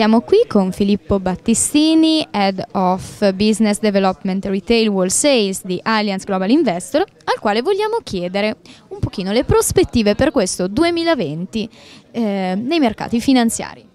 Siamo qui con Filippo Battistini, Head of Business Development Retail Wholesale di Allianz Global Investor, al quale vogliamo chiedere un pochino le prospettive per questo 2020 eh, nei mercati finanziari.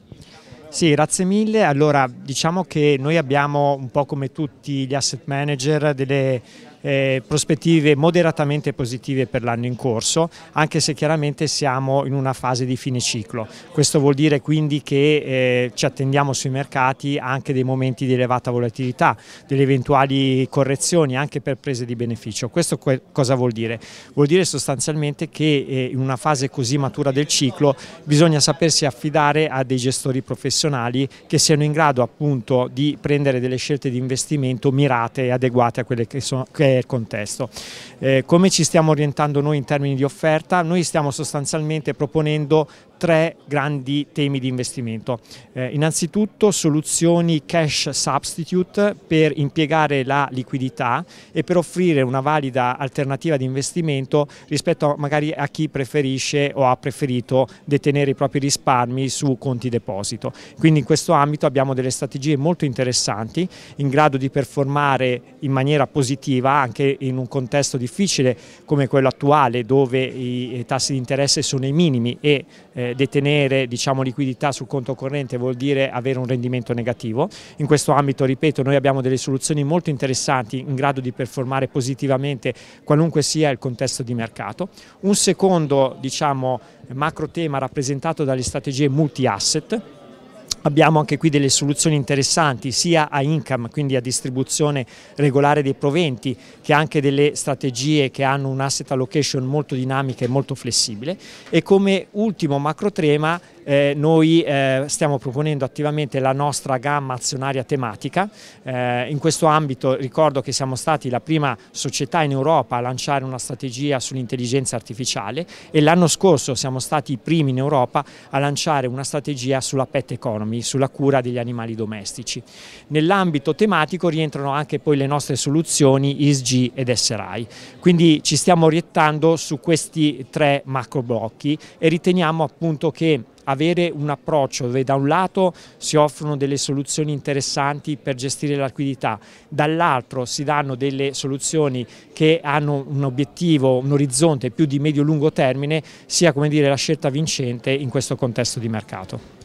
Sì, grazie mille. Allora, diciamo che noi abbiamo un po' come tutti gli asset manager delle eh, prospettive moderatamente positive per l'anno in corso, anche se chiaramente siamo in una fase di fine ciclo. Questo vuol dire quindi che eh, ci attendiamo sui mercati anche dei momenti di elevata volatilità, delle eventuali correzioni anche per prese di beneficio. Questo cosa vuol dire? Vuol dire sostanzialmente che eh, in una fase così matura del ciclo bisogna sapersi affidare a dei gestori professionali che siano in grado appunto di prendere delle scelte di investimento mirate e adeguate a quelle che, sono, che il contesto. Eh, come ci stiamo orientando noi in termini di offerta? Noi stiamo sostanzialmente proponendo tre grandi temi di investimento. Eh, innanzitutto soluzioni cash substitute per impiegare la liquidità e per offrire una valida alternativa di investimento rispetto a, magari a chi preferisce o ha preferito detenere i propri risparmi su conti deposito. Quindi in questo ambito abbiamo delle strategie molto interessanti in grado di performare in maniera positiva anche in un contesto difficile come quello attuale dove i tassi di interesse sono i minimi e eh, detenere diciamo, liquidità sul conto corrente vuol dire avere un rendimento negativo. In questo ambito, ripeto, noi abbiamo delle soluzioni molto interessanti in grado di performare positivamente qualunque sia il contesto di mercato. Un secondo diciamo, macro tema rappresentato dalle strategie multi-asset Abbiamo anche qui delle soluzioni interessanti sia a income, quindi a distribuzione regolare dei proventi, che anche delle strategie che hanno un asset allocation molto dinamica e molto flessibile. E come ultimo macro trema eh, noi eh, stiamo proponendo attivamente la nostra gamma azionaria tematica. Eh, in questo ambito ricordo che siamo stati la prima società in Europa a lanciare una strategia sull'intelligenza artificiale e l'anno scorso siamo stati i primi in Europa a lanciare una strategia sulla pet economy, sulla cura degli animali domestici. Nell'ambito tematico rientrano anche poi le nostre soluzioni ISG ed SRI. Quindi ci stiamo orientando su questi tre macro blocchi e riteniamo appunto che avere un approccio dove da un lato si offrono delle soluzioni interessanti per gestire la liquidità, dall'altro si danno delle soluzioni che hanno un obiettivo, un orizzonte più di medio-lungo termine, sia dire, la scelta vincente in questo contesto di mercato.